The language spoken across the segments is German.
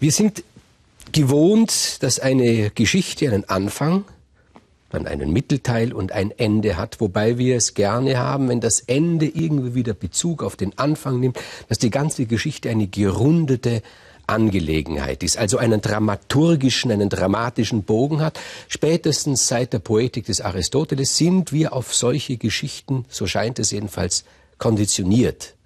Wir sind gewohnt, dass eine Geschichte einen Anfang, dann einen Mittelteil und ein Ende hat, wobei wir es gerne haben, wenn das Ende irgendwie wieder Bezug auf den Anfang nimmt, dass die ganze Geschichte eine gerundete Angelegenheit ist, also einen dramaturgischen, einen dramatischen Bogen hat. Spätestens seit der Poetik des Aristoteles sind wir auf solche Geschichten, so scheint es jedenfalls, konditioniert.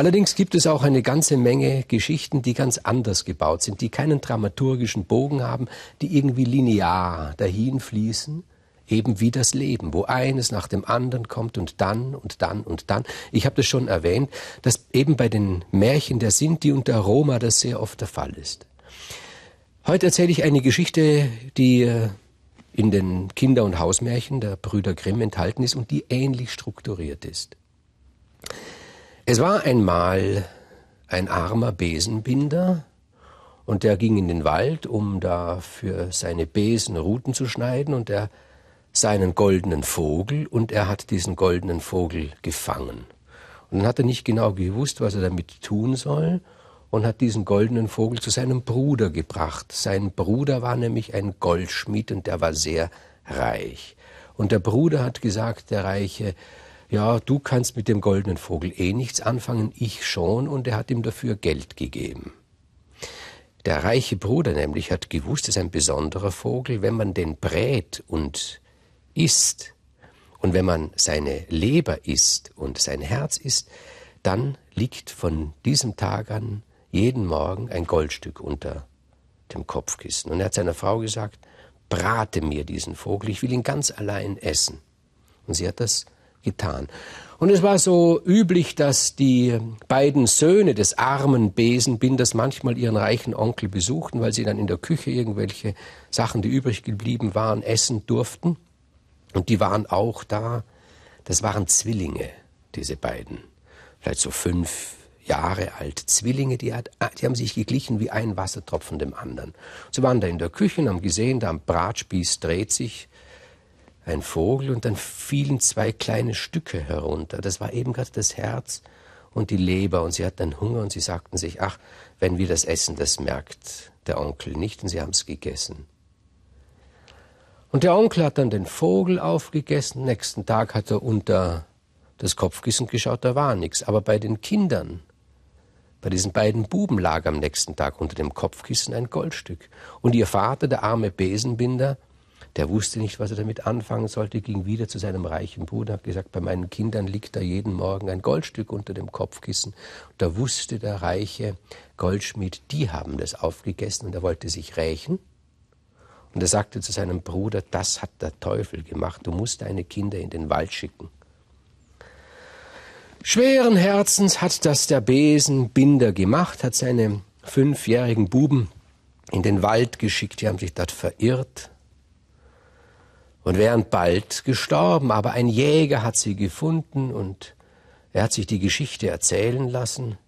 Allerdings gibt es auch eine ganze Menge Geschichten, die ganz anders gebaut sind, die keinen dramaturgischen Bogen haben, die irgendwie linear dahin fließen, eben wie das Leben, wo eines nach dem anderen kommt und dann und dann und dann. Ich habe das schon erwähnt, dass eben bei den Märchen der Sinti und der Roma das sehr oft der Fall ist. Heute erzähle ich eine Geschichte, die äh, in den Kinder- und Hausmärchen der Brüder Grimm enthalten ist und die ähnlich strukturiert ist. Es war einmal ein armer Besenbinder, und der ging in den Wald, um da für seine Besen Ruten zu schneiden, und er sah einen goldenen Vogel, und er hat diesen goldenen Vogel gefangen. Und dann hat er nicht genau gewusst, was er damit tun soll, und hat diesen goldenen Vogel zu seinem Bruder gebracht. Sein Bruder war nämlich ein Goldschmied, und der war sehr reich. Und der Bruder hat gesagt, der Reiche, ja, du kannst mit dem goldenen Vogel eh nichts anfangen, ich schon, und er hat ihm dafür Geld gegeben. Der reiche Bruder nämlich hat gewusst, es ist ein besonderer Vogel, wenn man den brät und isst, und wenn man seine Leber isst und sein Herz isst, dann liegt von diesem Tag an jeden Morgen ein Goldstück unter dem Kopfkissen. Und er hat seiner Frau gesagt, brate mir diesen Vogel, ich will ihn ganz allein essen. Und sie hat das getan. Und es war so üblich, dass die beiden Söhne des armen Besenbinders manchmal ihren reichen Onkel besuchten, weil sie dann in der Küche irgendwelche Sachen, die übrig geblieben waren, essen durften. Und die waren auch da. Das waren Zwillinge, diese beiden. Vielleicht so fünf Jahre alt. Zwillinge, die, hat, die haben sich geglichen wie ein Wassertropfen dem anderen. Sie waren da in der Küche und haben gesehen, da am Bratspieß dreht sich ein Vogel und dann fielen zwei kleine Stücke herunter. Das war eben gerade das Herz und die Leber und sie hatten dann Hunger und sie sagten sich, ach, wenn wir das essen, das merkt der Onkel nicht und sie haben es gegessen. Und der Onkel hat dann den Vogel aufgegessen, nächsten Tag hat er unter das Kopfkissen geschaut, da war nichts. Aber bei den Kindern, bei diesen beiden Buben lag am nächsten Tag unter dem Kopfkissen ein Goldstück. Und ihr Vater, der arme Besenbinder, der wusste nicht, was er damit anfangen sollte, ging wieder zu seinem reichen Bruder, und hat gesagt, bei meinen Kindern liegt da jeden Morgen ein Goldstück unter dem Kopfkissen. da wusste der reiche Goldschmied, die haben das aufgegessen und er wollte sich rächen. Und er sagte zu seinem Bruder, das hat der Teufel gemacht, du musst deine Kinder in den Wald schicken. Schweren Herzens hat das der Besenbinder gemacht, hat seine fünfjährigen Buben in den Wald geschickt, die haben sich dort verirrt, und wären bald gestorben, aber ein Jäger hat sie gefunden und er hat sich die Geschichte erzählen lassen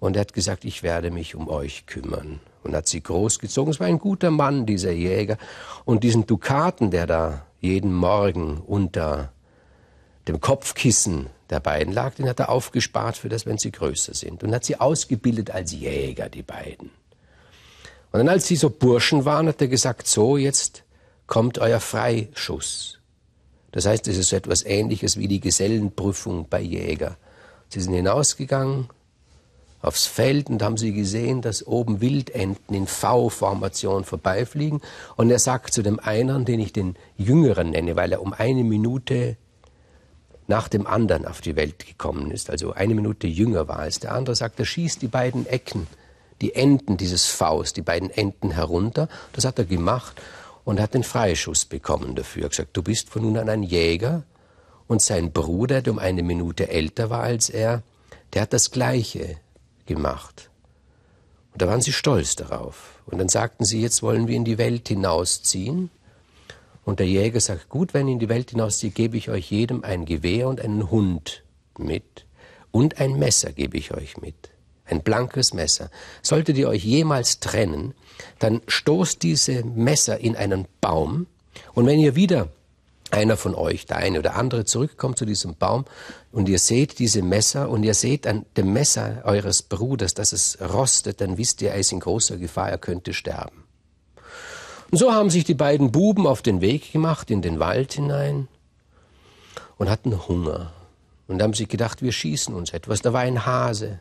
und er hat gesagt, ich werde mich um euch kümmern und hat sie großgezogen. Es war ein guter Mann, dieser Jäger. Und diesen Dukaten, der da jeden Morgen unter dem Kopfkissen der beiden lag, den hat er aufgespart für das, wenn sie größer sind. Und hat sie ausgebildet als Jäger, die beiden. Und dann, als sie so Burschen waren, hat er gesagt, so, jetzt kommt euer Freischuss. Das heißt, es ist so etwas Ähnliches wie die Gesellenprüfung bei Jäger. Sie sind hinausgegangen aufs Feld und haben sie gesehen, dass oben Wildenten in V-Formation vorbeifliegen. Und er sagt zu dem einen, den ich den Jüngeren nenne, weil er um eine Minute nach dem anderen auf die Welt gekommen ist, also eine Minute jünger war als der andere, sagt er, schießt die beiden Ecken, die Enden dieses Vs, die beiden Enden herunter. Das hat er gemacht und hat den Freischuss bekommen dafür. Er hat gesagt, du bist von nun an ein Jäger. Und sein Bruder, der um eine Minute älter war als er, der hat das Gleiche gemacht. Und da waren sie stolz darauf. Und dann sagten sie, jetzt wollen wir in die Welt hinausziehen. Und der Jäger sagt, gut, wenn ihr in die Welt hinauszieht, gebe ich euch jedem ein Gewehr und einen Hund mit. Und ein Messer gebe ich euch mit. Ein blankes Messer. Solltet ihr euch jemals trennen, dann stoßt diese Messer in einen Baum und wenn ihr wieder einer von euch, der eine oder andere, zurückkommt zu diesem Baum und ihr seht diese Messer und ihr seht an dem Messer eures Bruders, dass es rostet, dann wisst ihr, er ist in großer Gefahr, er könnte sterben. Und so haben sich die beiden Buben auf den Weg gemacht in den Wald hinein und hatten Hunger. Und haben sich gedacht, wir schießen uns etwas. Da war ein Hase.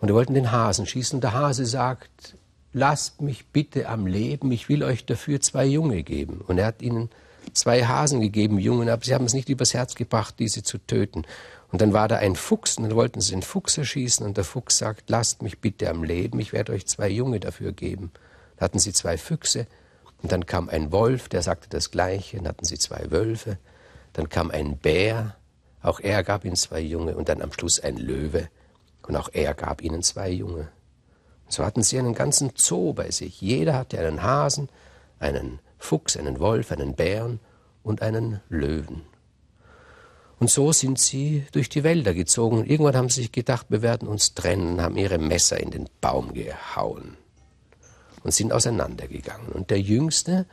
Und wir wollten den Hasen schießen. Und der Hase sagt, lasst mich bitte am Leben, ich will euch dafür zwei Junge geben. Und er hat ihnen zwei Hasen gegeben, Jungen, aber sie haben es nicht übers Herz gebracht, diese zu töten. Und dann war da ein Fuchs und dann wollten sie den Fuchs erschießen und der Fuchs sagt, lasst mich bitte am Leben, ich werde euch zwei Junge dafür geben. Da hatten sie zwei Füchse und dann kam ein Wolf, der sagte das Gleiche, dann hatten sie zwei Wölfe, dann kam ein Bär, auch er gab ihnen zwei Junge und dann am Schluss ein Löwe und auch er gab ihnen zwei Junge. So hatten sie einen ganzen Zoo bei sich. Jeder hatte einen Hasen, einen Fuchs, einen Wolf, einen Bären und einen Löwen. Und so sind sie durch die Wälder gezogen. irgendwann haben sie sich gedacht, wir werden uns trennen, haben ihre Messer in den Baum gehauen und sind auseinandergegangen. Und der Jüngste,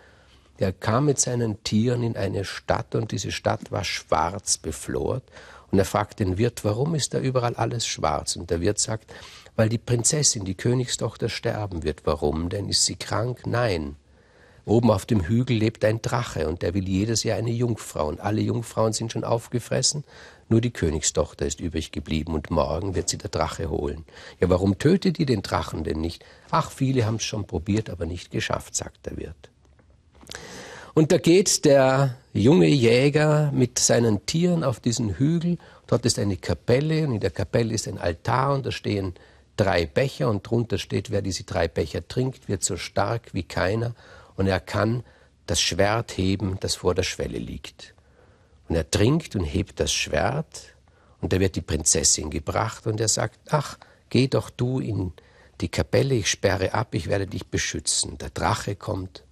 der kam mit seinen Tieren in eine Stadt und diese Stadt war schwarz beflort. Und er fragt den Wirt, warum ist da überall alles schwarz? Und der Wirt sagt, weil die Prinzessin, die Königstochter, sterben wird. Warum? Denn ist sie krank? Nein. Oben auf dem Hügel lebt ein Drache und der will jedes Jahr eine Jungfrau und alle Jungfrauen sind schon aufgefressen, nur die Königstochter ist übrig geblieben und morgen wird sie der Drache holen. Ja, warum tötet ihr den Drachen denn nicht? Ach, viele haben es schon probiert, aber nicht geschafft, sagt der Wirt. Und da geht der junge Jäger mit seinen Tieren auf diesen Hügel. Dort ist eine Kapelle und in der Kapelle ist ein Altar und da stehen drei Becher und drunter steht, wer diese drei Becher trinkt, wird so stark wie keiner und er kann das Schwert heben, das vor der Schwelle liegt. Und er trinkt und hebt das Schwert und da wird die Prinzessin gebracht und er sagt, ach, geh doch du in die Kapelle, ich sperre ab, ich werde dich beschützen. Der Drache kommt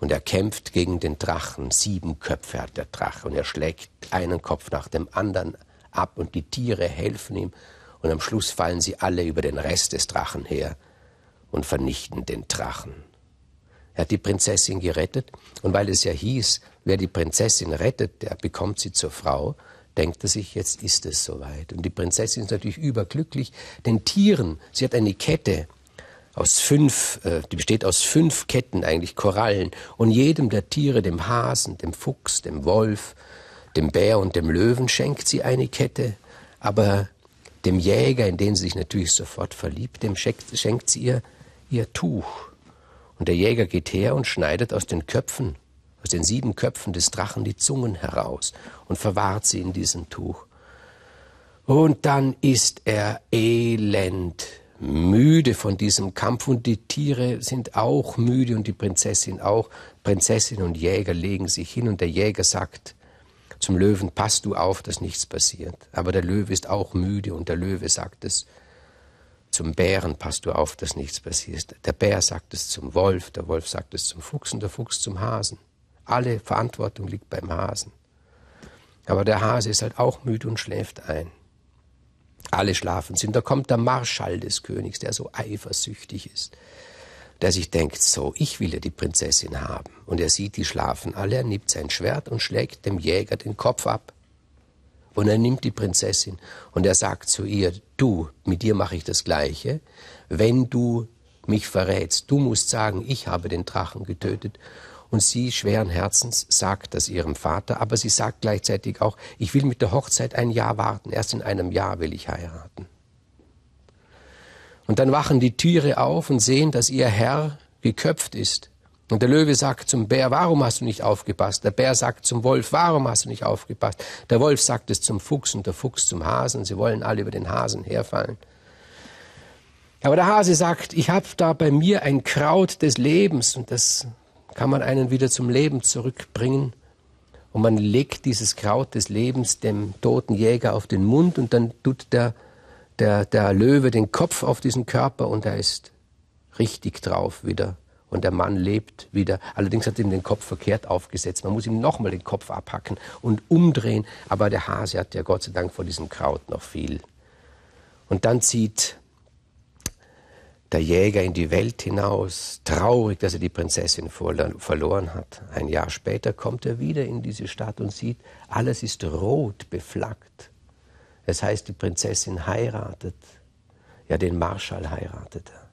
und er kämpft gegen den Drachen. Sieben Köpfe hat der Drache und er schlägt einen Kopf nach dem anderen ab und die Tiere helfen ihm und am Schluss fallen sie alle über den Rest des Drachen her und vernichten den Drachen. Er hat die Prinzessin gerettet und weil es ja hieß, wer die Prinzessin rettet, der bekommt sie zur Frau, denkt er sich, jetzt ist es soweit. Und die Prinzessin ist natürlich überglücklich, den Tieren, sie hat eine Kette aus fünf, äh, die besteht aus fünf Ketten eigentlich, Korallen, und jedem der Tiere, dem Hasen, dem Fuchs, dem Wolf, dem Bär und dem Löwen schenkt sie eine Kette, aber dem Jäger, in den sie sich natürlich sofort verliebt, dem schenkt, sie ihr, ihr Tuch. Und der Jäger geht her und schneidet aus den Köpfen, aus den sieben Köpfen des Drachen die Zungen heraus und verwahrt sie in diesem Tuch. Und dann ist er elend müde von diesem Kampf und die Tiere sind auch müde und die Prinzessin auch. Prinzessin und Jäger legen sich hin und der Jäger sagt, zum Löwen, passt du auf, dass nichts passiert. Aber der Löwe ist auch müde und der Löwe sagt es zum Bären, passt du auf, dass nichts passiert. Der Bär sagt es zum Wolf, der Wolf sagt es zum Fuchs und der Fuchs zum Hasen. Alle Verantwortung liegt beim Hasen. Aber der Hase ist halt auch müde und schläft ein. Alle schlafen sind. Da kommt der Marschall des Königs, der so eifersüchtig ist der sich denkt, so, ich will ja die Prinzessin haben. Und er sieht, die schlafen alle, er nimmt sein Schwert und schlägt dem Jäger den Kopf ab. Und er nimmt die Prinzessin und er sagt zu ihr, du, mit dir mache ich das Gleiche, wenn du mich verrätst, du musst sagen, ich habe den Drachen getötet. Und sie schweren Herzens sagt das ihrem Vater, aber sie sagt gleichzeitig auch, ich will mit der Hochzeit ein Jahr warten, erst in einem Jahr will ich heiraten. Und dann wachen die Tiere auf und sehen, dass ihr Herr geköpft ist. Und der Löwe sagt zum Bär, warum hast du nicht aufgepasst? Der Bär sagt zum Wolf, warum hast du nicht aufgepasst? Der Wolf sagt es zum Fuchs und der Fuchs zum Hasen. Sie wollen alle über den Hasen herfallen. Aber der Hase sagt, ich habe da bei mir ein Kraut des Lebens und das kann man einen wieder zum Leben zurückbringen. Und man legt dieses Kraut des Lebens dem toten Jäger auf den Mund und dann tut der der, der Löwe den Kopf auf diesen Körper und er ist richtig drauf wieder. Und der Mann lebt wieder. Allerdings hat ihm den Kopf verkehrt aufgesetzt. Man muss ihm nochmal den Kopf abhacken und umdrehen. Aber der Hase hat ja Gott sei Dank vor diesem Kraut noch viel. Und dann zieht der Jäger in die Welt hinaus, traurig, dass er die Prinzessin verloren hat. Ein Jahr später kommt er wieder in diese Stadt und sieht, alles ist rot beflaggt. Das heißt, die Prinzessin heiratet, ja den Marschall heiratet er.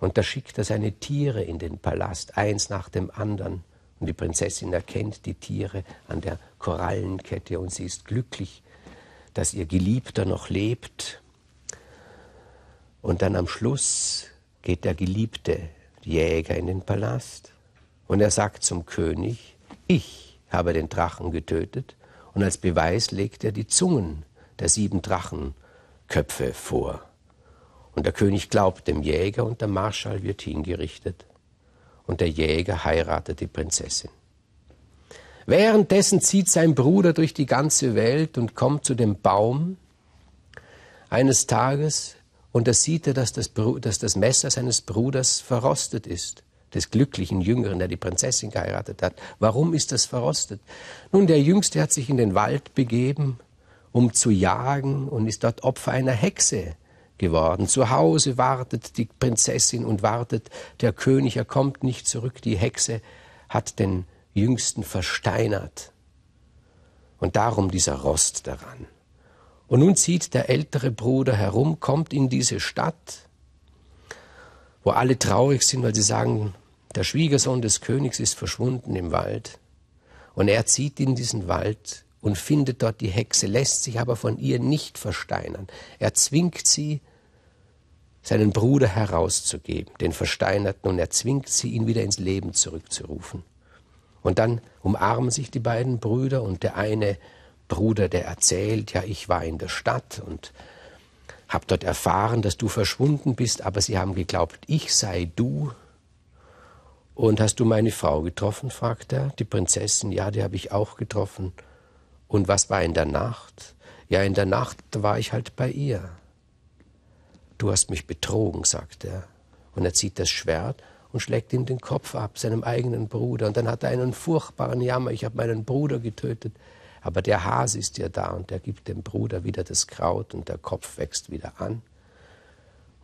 Und da schickt er seine Tiere in den Palast, eins nach dem anderen. Und die Prinzessin erkennt die Tiere an der Korallenkette und sie ist glücklich, dass ihr Geliebter noch lebt. Und dann am Schluss geht der geliebte Jäger in den Palast und er sagt zum König, ich habe den Drachen getötet und als Beweis legt er die Zungen der sieben Drachenköpfe vor. Und der König glaubt dem Jäger und der Marschall wird hingerichtet. Und der Jäger heiratet die Prinzessin. Währenddessen zieht sein Bruder durch die ganze Welt und kommt zu dem Baum eines Tages und da sieht er, dass das, dass das, Messer seines Bruders verrostet ist, des glücklichen Jüngeren, der die Prinzessin geheiratet hat. Warum ist das verrostet? Nun, der Jüngste hat sich in den Wald begeben um zu jagen und ist dort Opfer einer Hexe geworden. Zu Hause wartet die Prinzessin und wartet der König, er kommt nicht zurück. Die Hexe hat den Jüngsten versteinert. Und darum dieser Rost daran. Und nun zieht der ältere Bruder herum, kommt in diese Stadt, wo alle traurig sind, weil sie sagen, der Schwiegersohn des Königs ist verschwunden im Wald. Und er zieht in diesen Wald und findet dort die Hexe, lässt sich aber von ihr nicht versteinern. Er zwingt sie, seinen Bruder herauszugeben, den Versteinerten, und er zwingt sie, ihn wieder ins Leben zurückzurufen. Und dann umarmen sich die beiden Brüder und der eine Bruder, der erzählt, ja, ich war in der Stadt und habe dort erfahren, dass du verschwunden bist, aber sie haben geglaubt, ich sei du. Und hast du meine Frau getroffen? fragt er. Die Prinzessin, ja, die habe ich auch getroffen. Und was war in der Nacht? Ja, in der Nacht war ich halt bei ihr. Du hast mich betrogen, sagt er. Und er zieht das Schwert und schlägt ihm den Kopf ab, seinem eigenen Bruder. Und dann hat er einen furchtbaren Jammer, ich habe meinen Bruder getötet. Aber der Hase ist ja da und der gibt dem Bruder wieder das Kraut und der Kopf wächst wieder an.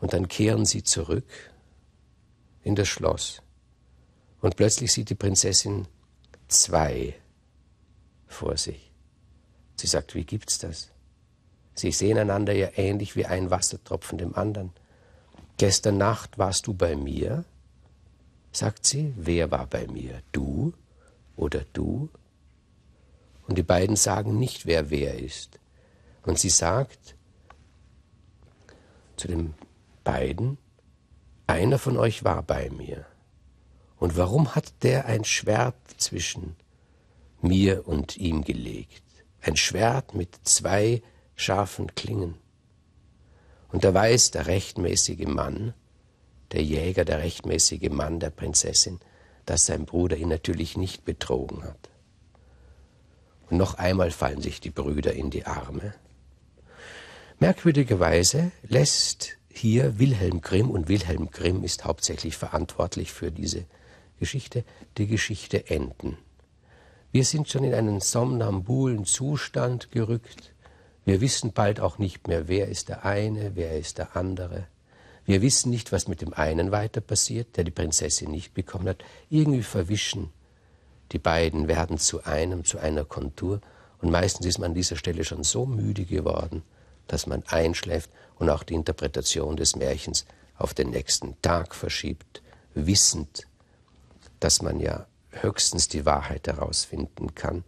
Und dann kehren sie zurück in das Schloss. Und plötzlich sieht die Prinzessin zwei vor sich. Sie sagt, wie gibt's das? Sie sehen einander ja ähnlich wie ein Wassertropfen dem anderen. Gestern Nacht warst du bei mir? sagt sie. Wer war bei mir? Du oder du? Und die beiden sagen nicht, wer wer ist. Und sie sagt zu den beiden, einer von euch war bei mir. Und warum hat der ein Schwert zwischen mir und ihm gelegt? ein Schwert mit zwei scharfen Klingen. Und da weiß der rechtmäßige Mann, der Jäger, der rechtmäßige Mann der Prinzessin, dass sein Bruder ihn natürlich nicht betrogen hat. Und noch einmal fallen sich die Brüder in die Arme. Merkwürdigerweise lässt hier Wilhelm Grimm, und Wilhelm Grimm ist hauptsächlich verantwortlich für diese Geschichte, die Geschichte enden. Wir sind schon in einen somnambulen Zustand gerückt. Wir wissen bald auch nicht mehr, wer ist der eine, wer ist der andere. Wir wissen nicht, was mit dem einen weiter passiert, der die Prinzessin nicht bekommen hat. Irgendwie verwischen die beiden, werden zu einem, zu einer Kontur. Und meistens ist man an dieser Stelle schon so müde geworden, dass man einschläft und auch die Interpretation des Märchens auf den nächsten Tag verschiebt, wissend, dass man ja höchstens die Wahrheit herausfinden kann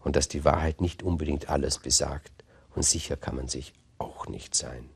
und dass die Wahrheit nicht unbedingt alles besagt und sicher kann man sich auch nicht sein.